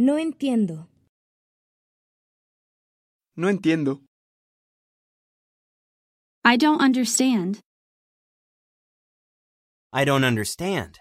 No entiendo. No entiendo. I don't understand. I don't understand.